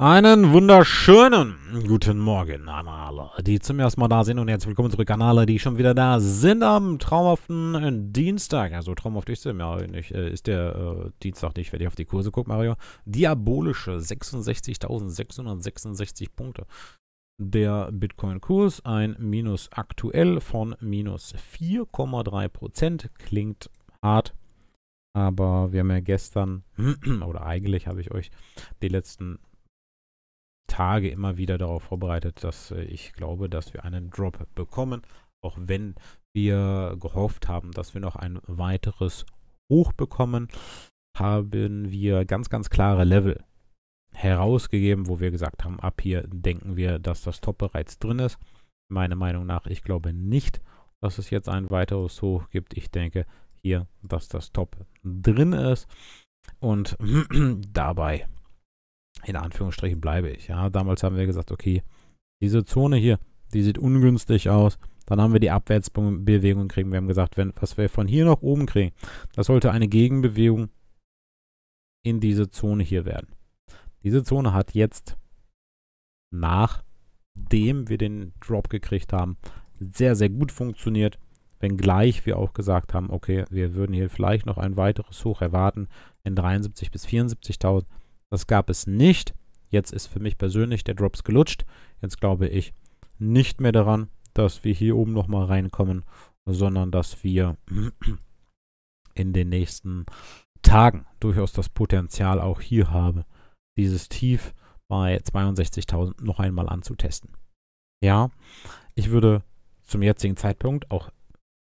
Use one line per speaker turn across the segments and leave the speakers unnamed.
Einen wunderschönen guten Morgen an alle, die zum ersten Mal da sind und herzlich willkommen zurück an alle, die schon wieder da sind am traumhaften Dienstag. Also traumhaft ist, ja, nicht, äh, ist der äh, Dienstag nicht, werde ich auf die Kurse gucken, Mario. Diabolische 66.666 Punkte. Der Bitcoin-Kurs, ein Minus aktuell von minus 4,3%, klingt hart, aber wir haben ja gestern, oder eigentlich habe ich euch die letzten Tage immer wieder darauf vorbereitet, dass äh, ich glaube, dass wir einen Drop bekommen, auch wenn wir gehofft haben, dass wir noch ein weiteres Hoch bekommen, haben wir ganz, ganz klare Level herausgegeben, wo wir gesagt haben, ab hier denken wir, dass das Top bereits drin ist. Meiner Meinung nach, ich glaube nicht, dass es jetzt ein weiteres Hoch gibt. Ich denke hier, dass das Top drin ist. Und dabei in Anführungsstrichen bleibe ich. Ja, damals haben wir gesagt, okay, diese Zone hier, die sieht ungünstig aus. Dann haben wir die Abwärtsbewegung kriegen. Wir haben gesagt, wenn, was wir von hier nach oben kriegen, das sollte eine Gegenbewegung in diese Zone hier werden. Diese Zone hat jetzt, nachdem wir den Drop gekriegt haben, sehr, sehr gut funktioniert. Wenngleich wir auch gesagt haben, okay, wir würden hier vielleicht noch ein weiteres Hoch erwarten in 73.000 bis 74.000. Das gab es nicht. Jetzt ist für mich persönlich der Drops gelutscht. Jetzt glaube ich nicht mehr daran, dass wir hier oben nochmal reinkommen, sondern dass wir in den nächsten Tagen durchaus das Potenzial auch hier haben, dieses Tief bei 62.000 noch einmal anzutesten. Ja, ich würde zum jetzigen Zeitpunkt, auch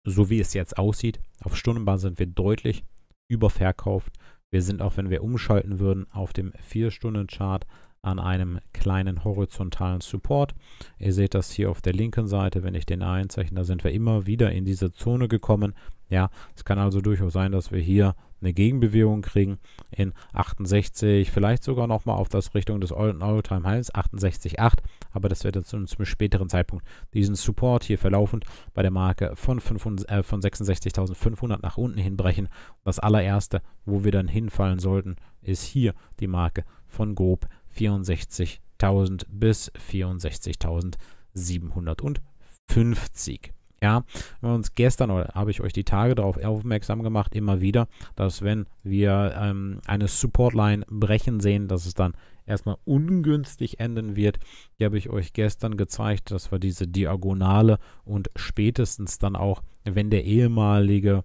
so wie es jetzt aussieht, auf Stundenbahn sind wir deutlich überverkauft, wir sind auch, wenn wir umschalten würden, auf dem 4-Stunden-Chart an einem kleinen horizontalen Support. Ihr seht das hier auf der linken Seite, wenn ich den einzeichne, da sind wir immer wieder in diese Zone gekommen. Ja, es kann also durchaus sein, dass wir hier eine Gegenbewegung kriegen in 68, vielleicht sogar nochmal auf das Richtung des All-Time-Highs, 68,8, aber das wird dann zum, einem späteren Zeitpunkt diesen Support hier verlaufend bei der Marke von, äh, von 66.500 nach unten hinbrechen. Das allererste, wo wir dann hinfallen sollten, ist hier die Marke von grob 64.000 bis 64.750. Ja, wir uns gestern oder habe ich euch die Tage darauf aufmerksam gemacht, immer wieder, dass wenn wir ähm, eine Supportline brechen sehen, dass es dann erstmal ungünstig enden wird. Die habe ich euch gestern gezeigt, dass wir diese Diagonale und spätestens dann auch, wenn der ehemalige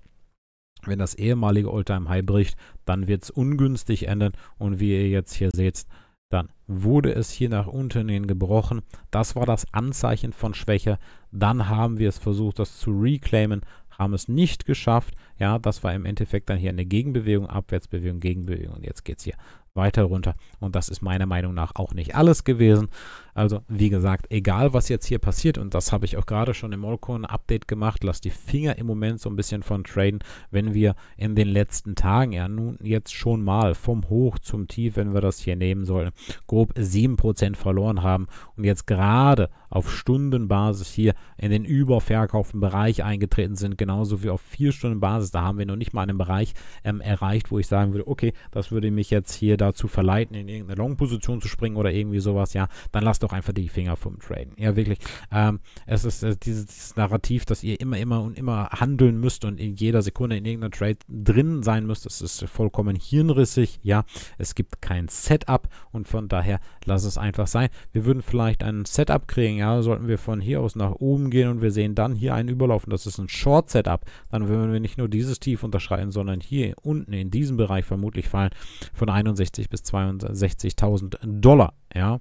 wenn das ehemalige Alltime High bricht, dann wird es ungünstig enden und wie ihr jetzt hier seht, dann wurde es hier nach unten hin gebrochen. Das war das Anzeichen von Schwäche. Dann haben wir es versucht, das zu reclaimen, haben es nicht geschafft. Ja, das war im Endeffekt dann hier eine Gegenbewegung, Abwärtsbewegung, Gegenbewegung. Und jetzt geht es hier weiter runter. Und das ist meiner Meinung nach auch nicht alles gewesen. Also, wie gesagt, egal was jetzt hier passiert, und das habe ich auch gerade schon im Allcoin-Update gemacht, lasst die Finger im Moment so ein bisschen von traden, wenn wir in den letzten Tagen, ja nun jetzt schon mal vom Hoch zum Tief, wenn wir das hier nehmen sollen, grob 7% verloren haben und jetzt gerade auf Stundenbasis hier in den überverkauften Bereich eingetreten sind, genauso wie auf 4-Stunden-Basis, da haben wir noch nicht mal einen Bereich ähm, erreicht, wo ich sagen würde, okay, das würde mich jetzt hier dazu verleiten, in irgendeine Long-Position zu springen oder irgendwie sowas, ja, dann lasst doch einfach die Finger vom Traden. Ja, wirklich. Ähm, es ist äh, dieses, dieses, Narrativ, dass ihr immer, immer und immer handeln müsst und in jeder Sekunde in irgendeiner Trade drin sein müsst. Es ist vollkommen hirnrissig. Ja, es gibt kein Setup und von daher lass es einfach sein. Wir würden vielleicht ein Setup kriegen. Ja, sollten wir von hier aus nach oben gehen und wir sehen dann hier einen Überlaufen. Das ist ein Short-Setup. Dann würden wir nicht nur dieses Tief unterschreiten, sondern hier unten in diesem Bereich vermutlich fallen von 61 bis 62.000 Dollar. Ja.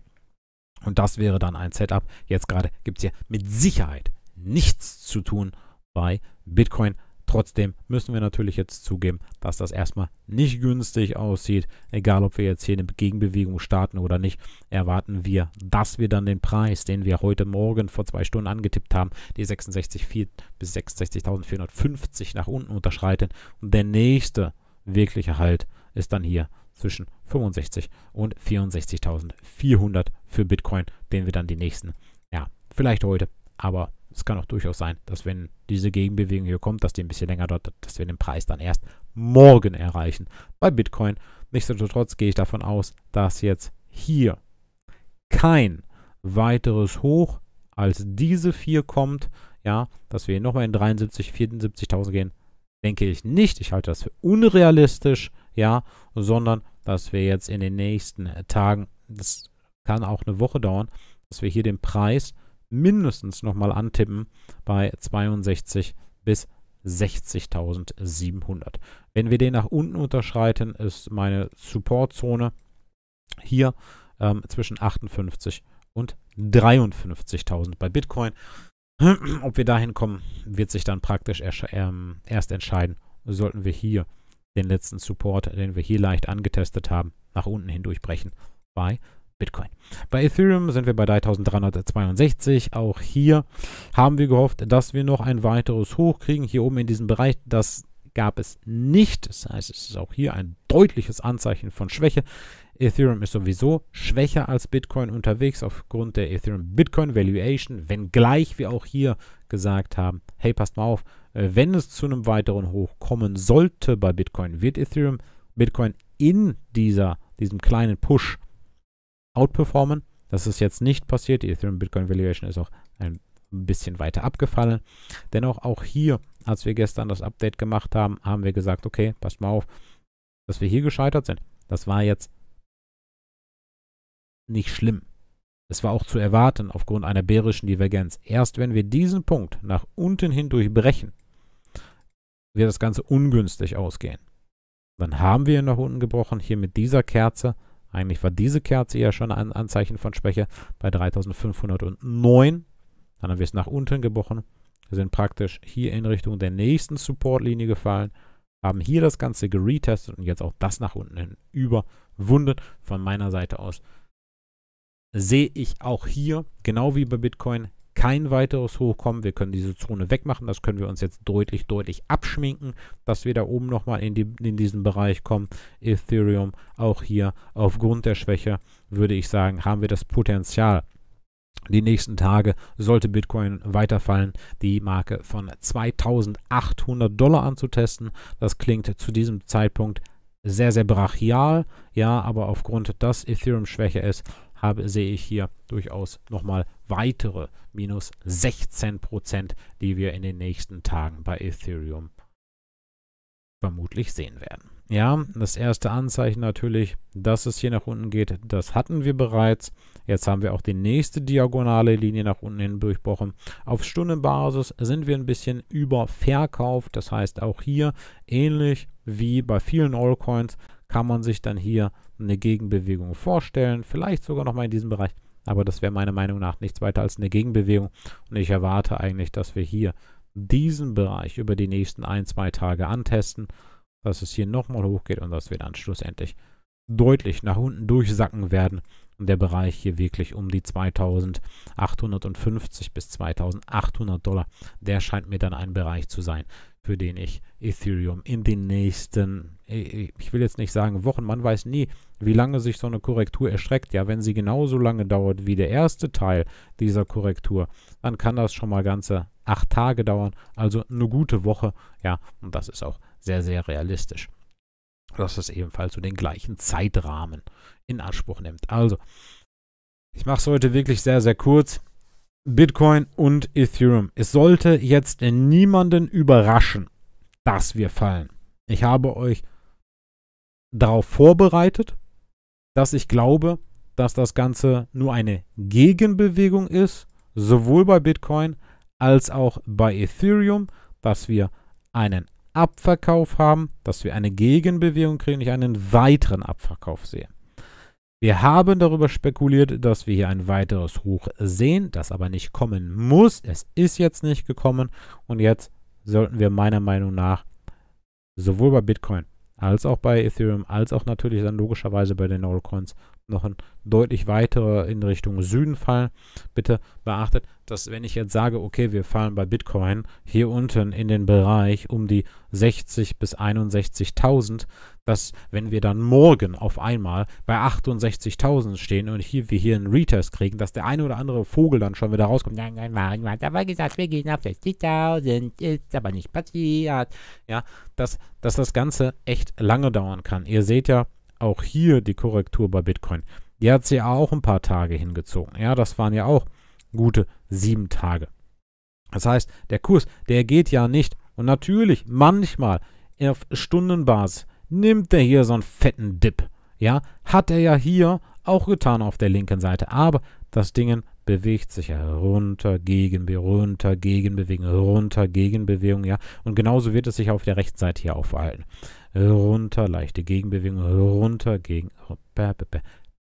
Und das wäre dann ein Setup. Jetzt gerade gibt es hier mit Sicherheit nichts zu tun bei Bitcoin. Trotzdem müssen wir natürlich jetzt zugeben, dass das erstmal nicht günstig aussieht. Egal, ob wir jetzt hier eine Gegenbewegung starten oder nicht, erwarten wir, dass wir dann den Preis, den wir heute Morgen vor zwei Stunden angetippt haben, die 66.4 bis 66.450 nach unten unterschreiten. Und der nächste wirkliche Halt ist dann hier zwischen 65 und 64.400 für Bitcoin, den wir dann die nächsten, ja, vielleicht heute, aber es kann auch durchaus sein, dass wenn diese Gegenbewegung hier kommt, dass die ein bisschen länger dauert, dass wir den Preis dann erst morgen erreichen bei Bitcoin. Nichtsdestotrotz gehe ich davon aus, dass jetzt hier kein weiteres Hoch als diese vier kommt, ja, dass wir nochmal in 73, 74.000 gehen, denke ich nicht. Ich halte das für unrealistisch ja, sondern dass wir jetzt in den nächsten äh, Tagen, das kann auch eine Woche dauern, dass wir hier den Preis mindestens nochmal antippen bei 62 bis 60.700. Wenn wir den nach unten unterschreiten, ist meine Supportzone hier ähm, zwischen 58 und 53.000 bei Bitcoin. Ob wir dahin kommen, wird sich dann praktisch erst, ähm, erst entscheiden. Sollten wir hier den letzten Support, den wir hier leicht angetestet haben, nach unten hindurchbrechen bei Bitcoin. Bei Ethereum sind wir bei 3362. Auch hier haben wir gehofft, dass wir noch ein weiteres Hoch kriegen. Hier oben in diesem Bereich, das gab es nicht. Das heißt, es ist auch hier ein deutliches Anzeichen von Schwäche. Ethereum ist sowieso schwächer als Bitcoin unterwegs aufgrund der Ethereum Bitcoin Valuation, wenngleich wir auch hier gesagt haben, hey, passt mal auf, äh, wenn es zu einem weiteren Hoch kommen sollte bei Bitcoin, wird Ethereum Bitcoin in dieser, diesem kleinen Push outperformen. Das ist jetzt nicht passiert. Die Ethereum Bitcoin Valuation ist auch ein bisschen weiter abgefallen. Dennoch auch hier, als wir gestern das Update gemacht haben, haben wir gesagt, okay, passt mal auf, dass wir hier gescheitert sind. Das war jetzt nicht schlimm. Es war auch zu erwarten aufgrund einer bärischen Divergenz. Erst wenn wir diesen Punkt nach unten hin durchbrechen, wird das Ganze ungünstig ausgehen. Dann haben wir ihn nach unten gebrochen, hier mit dieser Kerze. Eigentlich war diese Kerze ja schon ein Anzeichen von Schwäche bei 3509. Dann haben wir es nach unten gebrochen. Wir sind praktisch hier in Richtung der nächsten Supportlinie gefallen, haben hier das Ganze geretestet und jetzt auch das nach unten hin überwunden von meiner Seite aus sehe ich auch hier, genau wie bei Bitcoin, kein weiteres Hochkommen. Wir können diese Zone wegmachen. Das können wir uns jetzt deutlich, deutlich abschminken, dass wir da oben nochmal in, die, in diesen Bereich kommen. Ethereum auch hier aufgrund der Schwäche, würde ich sagen, haben wir das Potenzial. Die nächsten Tage sollte Bitcoin weiterfallen, die Marke von 2800 Dollar anzutesten. Das klingt zu diesem Zeitpunkt sehr, sehr brachial. Ja, aber aufgrund, dass Ethereum schwächer ist, habe, sehe ich hier durchaus nochmal weitere minus 16 Prozent, die wir in den nächsten Tagen bei Ethereum vermutlich sehen werden. Ja, das erste Anzeichen natürlich, dass es hier nach unten geht, das hatten wir bereits. Jetzt haben wir auch die nächste diagonale Linie nach unten hin durchbrochen. Auf Stundenbasis sind wir ein bisschen überverkauft. Das heißt, auch hier ähnlich wie bei vielen Allcoins kann man sich dann hier eine Gegenbewegung vorstellen, vielleicht sogar nochmal in diesem Bereich. Aber das wäre meiner Meinung nach nichts weiter als eine Gegenbewegung. Und ich erwarte eigentlich, dass wir hier diesen Bereich über die nächsten ein, zwei Tage antesten, dass es hier nochmal hochgeht und dass wir dann schlussendlich deutlich nach unten durchsacken werden der Bereich hier wirklich um die 2850 bis 2800 Dollar, der scheint mir dann ein Bereich zu sein, für den ich Ethereum in den nächsten, ich will jetzt nicht sagen Wochen, man weiß nie, wie lange sich so eine Korrektur erstreckt. Ja, wenn sie genauso lange dauert wie der erste Teil dieser Korrektur, dann kann das schon mal ganze acht Tage dauern, also eine gute Woche. Ja, und das ist auch sehr, sehr realistisch dass es ebenfalls so den gleichen Zeitrahmen in Anspruch nimmt. Also, ich mache es heute wirklich sehr, sehr kurz. Bitcoin und Ethereum. Es sollte jetzt niemanden überraschen, dass wir fallen. Ich habe euch darauf vorbereitet, dass ich glaube, dass das Ganze nur eine Gegenbewegung ist, sowohl bei Bitcoin als auch bei Ethereum, dass wir einen Abverkauf haben, dass wir eine Gegenbewegung kriegen und ich einen weiteren Abverkauf sehe. Wir haben darüber spekuliert, dass wir hier ein weiteres Hoch sehen, das aber nicht kommen muss. Es ist jetzt nicht gekommen und jetzt sollten wir meiner Meinung nach sowohl bei Bitcoin als auch bei Ethereum als auch natürlich dann logischerweise bei den Nodal Coins noch ein deutlich weiterer in Richtung Süden fallen. Bitte beachtet, dass wenn ich jetzt sage, okay, wir fallen bei Bitcoin hier unten in den Bereich um die 60 bis 61.000, dass wenn wir dann morgen auf einmal bei 68.000 stehen und hier wir hier einen Retest kriegen, dass der eine oder andere Vogel dann schon wieder rauskommt. Nein, nein, nein, man hat aber gesagt, wir gehen auf 60.000, ist aber nicht passiert. Ja, dass, dass das Ganze echt lange dauern kann. Ihr seht ja, auch hier die Korrektur bei Bitcoin. Die hat sie auch ein paar Tage hingezogen. Ja, das waren ja auch gute sieben Tage. Das heißt, der Kurs, der geht ja nicht. Und natürlich, manchmal auf Stundenbasis nimmt er hier so einen fetten Dip. Ja, hat er ja hier auch getan auf der linken Seite. Aber das Ding bewegt sich herunter, Gegenbewegung, runter, Gegenbewegung, runter, Gegenbewegung, ja. Und genauso wird es sich auf der rechten Seite hier aufhalten. Runter, leichte Gegenbewegung, runter, gegen.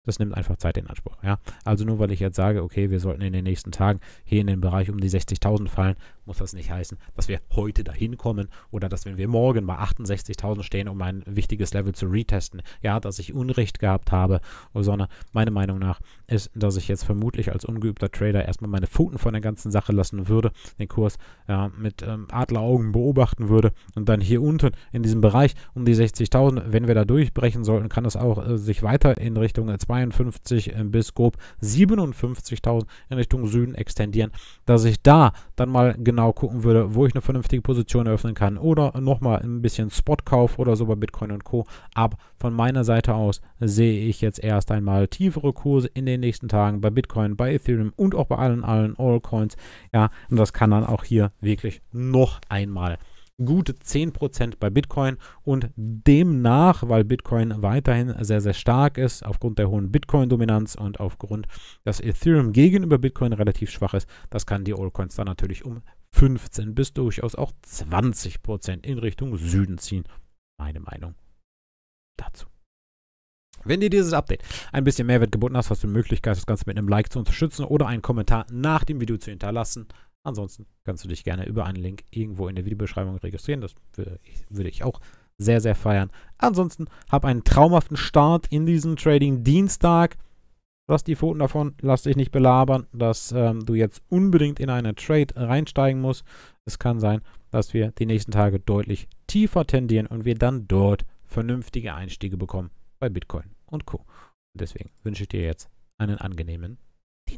Das nimmt einfach Zeit in Anspruch, ja. Also nur weil ich jetzt sage, okay, wir sollten in den nächsten Tagen hier in den Bereich um die 60.000 fallen, muss das nicht heißen, dass wir heute dahin kommen oder dass wenn wir morgen bei 68.000 stehen, um ein wichtiges Level zu retesten, ja, dass ich Unrecht gehabt habe, sondern meine Meinung nach ist, dass ich jetzt vermutlich als ungeübter Trader erstmal meine Pfoten von der ganzen Sache lassen würde, den Kurs ja, mit ähm, Adleraugen beobachten würde und dann hier unten in diesem Bereich um die 60.000, wenn wir da durchbrechen sollten, kann es auch äh, sich weiter in Richtung 52 äh, äh, bis grob 57.000 in Richtung Süden extendieren, dass ich da dann mal genau gucken würde, wo ich eine vernünftige Position eröffnen kann oder nochmal ein bisschen Spotkauf oder so bei Bitcoin und Co. ab. Von meiner Seite aus sehe ich jetzt erst einmal tiefere Kurse in den nächsten Tagen bei Bitcoin, bei Ethereum und auch bei allen, allen Allcoins. Ja, und das kann dann auch hier wirklich noch einmal gute 10% bei Bitcoin und demnach, weil Bitcoin weiterhin sehr, sehr stark ist, aufgrund der hohen Bitcoin-Dominanz und aufgrund, dass Ethereum gegenüber Bitcoin relativ schwach ist, das kann die Allcoins dann natürlich um 15 bis durchaus auch 20% in Richtung Süden ziehen. Meine Meinung dazu. Wenn dir dieses Update ein bisschen Mehrwert geboten hast, hast du die Möglichkeit, das Ganze mit einem Like zu unterstützen oder einen Kommentar nach dem Video zu hinterlassen. Ansonsten kannst du dich gerne über einen Link irgendwo in der Videobeschreibung registrieren. Das würde ich auch sehr, sehr feiern. Ansonsten hab einen traumhaften Start in diesem Trading Dienstag. Lass die Pfoten davon, lass dich nicht belabern, dass ähm, du jetzt unbedingt in eine Trade reinsteigen musst. Es kann sein, dass wir die nächsten Tage deutlich tiefer tendieren und wir dann dort vernünftige Einstiege bekommen bei Bitcoin und Co. Deswegen wünsche ich dir jetzt einen angenehmen